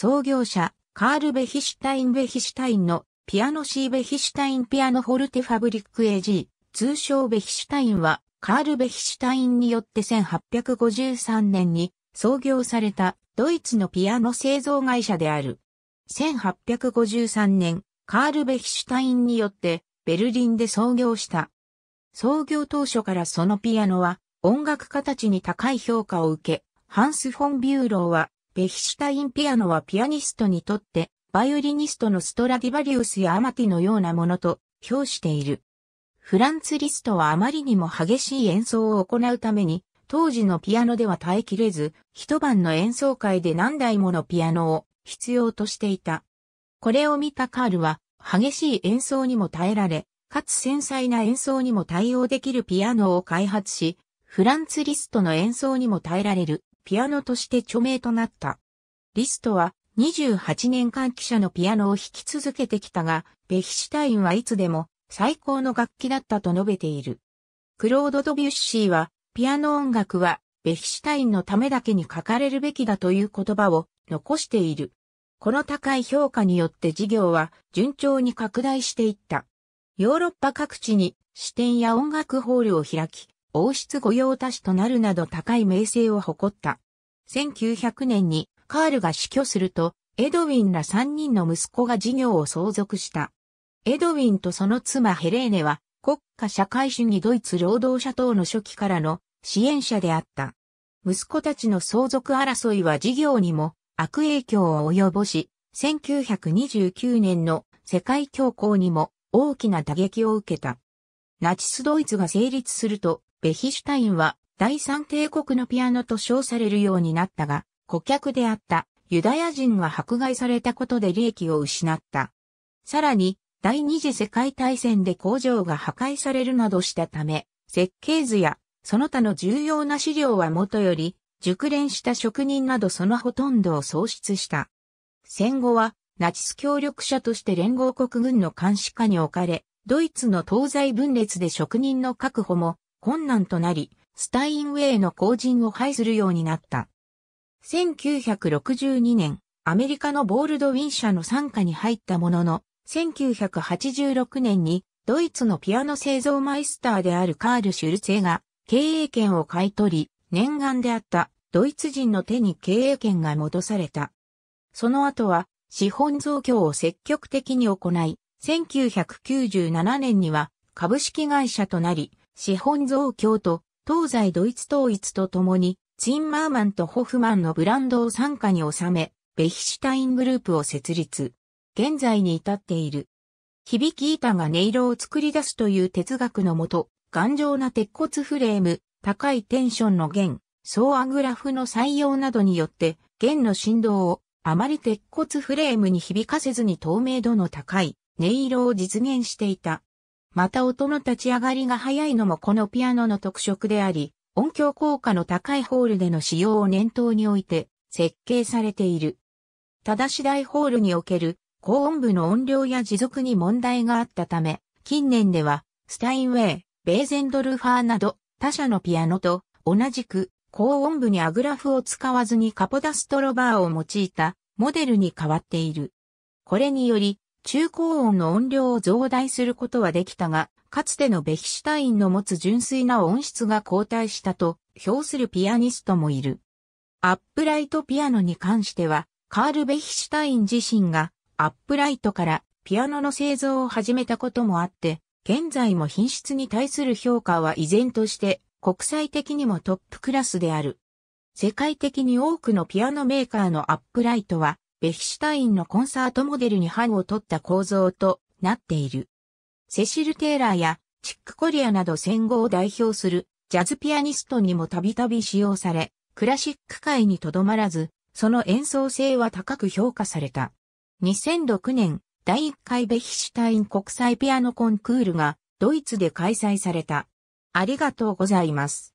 創業者、カール・ベヒシュタイン・ベヒシュタインのピアノ C ベヒシュタインピアノフォルテファブリック AG、通称ベヒシュタインは、カール・ベヒシュタインによって1853年に創業されたドイツのピアノ製造会社である。1853年、カール・ベヒシュタインによってベルリンで創業した。創業当初からそのピアノは音楽家たちに高い評価を受け、ハンス・フォン・ビューローはベヒシュタインピアノはピアニストにとって、バイオリニストのストラディバリウスやアマティのようなものと評している。フランツ・リストはあまりにも激しい演奏を行うために、当時のピアノでは耐えきれず、一晩の演奏会で何台ものピアノを必要としていた。これを見たカールは、激しい演奏にも耐えられ、かつ繊細な演奏にも対応できるピアノを開発し、フランツ・リストの演奏にも耐えられるピアノとして著名となった。リストは28年間記者のピアノを弾き続けてきたが、ベヒシュタインはいつでも最高の楽器だったと述べている。クロード・ドビュッシーは、ピアノ音楽はベヒシュタインのためだけに書かれるべきだという言葉を残している。この高い評価によって事業は順調に拡大していった。ヨーロッパ各地に支店や音楽ホールを開き、王室御用達となるなど高い名声を誇った。1900年にカールが死去すると、エドウィンら3人の息子が事業を相続した。エドウィンとその妻ヘレーネは、国家社会主義ドイツ労働者党の初期からの支援者であった。息子たちの相続争いは事業にも悪影響を及ぼし、1929年の世界恐慌にも大きな打撃を受けた。ナチスドイツが成立すると、ベヒシュタインは第三帝国のピアノと称されるようになったが、顧客であったユダヤ人が迫害されたことで利益を失った。さらに、第二次世界大戦で工場が破壊されるなどしたため、設計図やその他の重要な資料はもとより、熟練した職人などそのほとんどを喪失した。戦後は、ナチス協力者として連合国軍の監視下に置かれ、ドイツの東西分裂で職人の確保も困難となり、スタインウェイの後陣を排するようになった。1962年、アメリカのボールドウィン社の傘下に入ったものの、1986年にドイツのピアノ製造マイスターであるカール・シュルツェが経営権を買い取り、念願であったドイツ人の手に経営権が戻された。その後は資本増強を積極的に行い、1997年には株式会社となり、資本増強と東西ドイツ統一とともに、チンマーマンとホフマンのブランドを傘下に収め、ベヒシュタイングループを設立。現在に至っている。響き板が音色を作り出すという哲学のもと、頑丈な鉄骨フレーム、高いテンションの弦、総アグラフの採用などによって、弦の振動をあまり鉄骨フレームに響かせずに透明度の高い音色を実現していた。また音の立ち上がりが早いのもこのピアノの特色であり、音響効果の高いホールでの使用を念頭において設計されている。ただし大ホールにおける高音部の音量や持続に問題があったため、近年ではスタインウェイ、ベーゼンドルファーなど他社のピアノと同じく高音部にアグラフを使わずにカポダストロバーを用いたモデルに変わっている。これにより中高音の音量を増大することはできたが、かつてのベヒシュタインの持つ純粋な音質が後退したと評するピアニストもいる。アップライトピアノに関しては、カール・ベヒシュタイン自身がアップライトからピアノの製造を始めたこともあって、現在も品質に対する評価は依然として国際的にもトップクラスである。世界的に多くのピアノメーカーのアップライトはベヒシュタインのコンサートモデルに範を取った構造となっている。セシル・テイラーやチック・コリアなど戦後を代表するジャズピアニストにもたびたび使用され、クラシック界にとどまらず、その演奏性は高く評価された。2006年、第1回ベヒシュタイン国際ピアノコンクールがドイツで開催された。ありがとうございます。